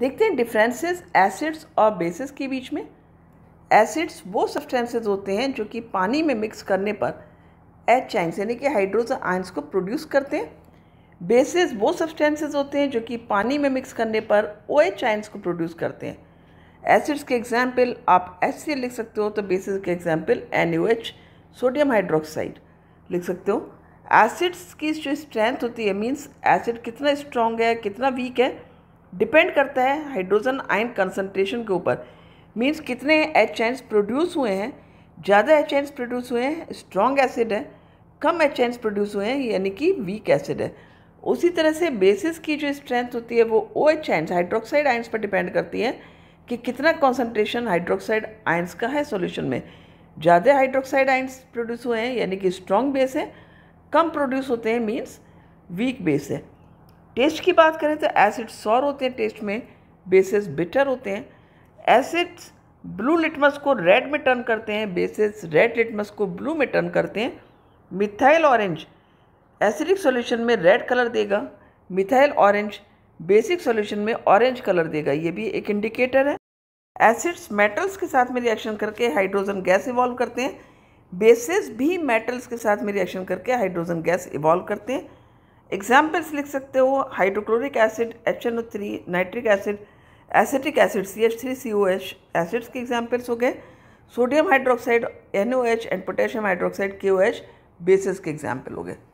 देखते हैं differences acids और बेसिस के बीच में एसिड्स वो सब्सटेंसेस होते हैं जो कि पानी में मिक्स करने पर एच आइंस यानी कि हाइड्रोजन आइंस को प्रोड्यूस करते हैं बेसिस वो सब्सटेंसेस होते हैं जो कि पानी में मिक्स करने पर ओ एच आइंस को प्रोड्यूस करते हैं एसिड्स के एग्जाम्पल आप एच सी लिख सकते हो तो बेसिस के example N U H sodium hydroxide लिख सकते हो एसिड्स की जो स्ट्रेंथ होती है मीन्स एसिड कितना स्ट्रॉन्ग है कितना वीक है डिपेंड करता है हाइड्रोजन आयन कंसनट्रेशन के ऊपर मीन्स कितने एच एंस प्रोड्यूस हुए हैं ज़्यादा एच एंस प्रोड्यूस हुए हैं स्ट्रॉन्ग एसिड है कम एच एंस प्रोड्यूस हुए हैं यानी कि वीक एसिड है उसी तरह से बेसिस की जो स्ट्रेंथ होती है वो O H ions hydroxide ions पर डिपेंड करती है कि कितना कॉन्सेंट्रेशन हाइड्रोक्साइड आयन्स का है सोल्यूशन में ज़्यादा हाइड्रोक्साइड आयन्स प्रोड्यूस हुए हैं यानी कि स्ट्रॉन्ग बेस है कम प्रोड्यूस होते हैं मीन्स वीक बेस है टेस्ट की बात करें तो एसिड सौर होते हैं टेस्ट में बेसिस बिटर होते हैं एसिड्स ब्लू लिटमस को रेड में टर्न करते हैं बेसिस रेड लिटमस को ब्लू में टर्न करते हैं मिथाइल ऑरेंज एसिडिक सॉल्यूशन में रेड कलर देगा मिथाइल ऑरेंज बेसिक सॉल्यूशन में ऑरेंज कलर देगा ये भी एक इंडिकेटर है एसिड्स मेटल्स के साथ में रिएक्शन करके हाइड्रोजन गैस इवॉल्व करते हैं बेसिस भी मेटल्स के साथ में रिएक्शन करके हाइड्रोजन गैस इवॉल्व करते हैं एग्जाम्पल्स लिख सकते हो hydrochloric acid H N O three nitric acid acetic acid C H three C O H acids के एग्जाम्पल्स हो गए sodium hydroxide N O H and potassium hydroxide K O H bases के example हो गए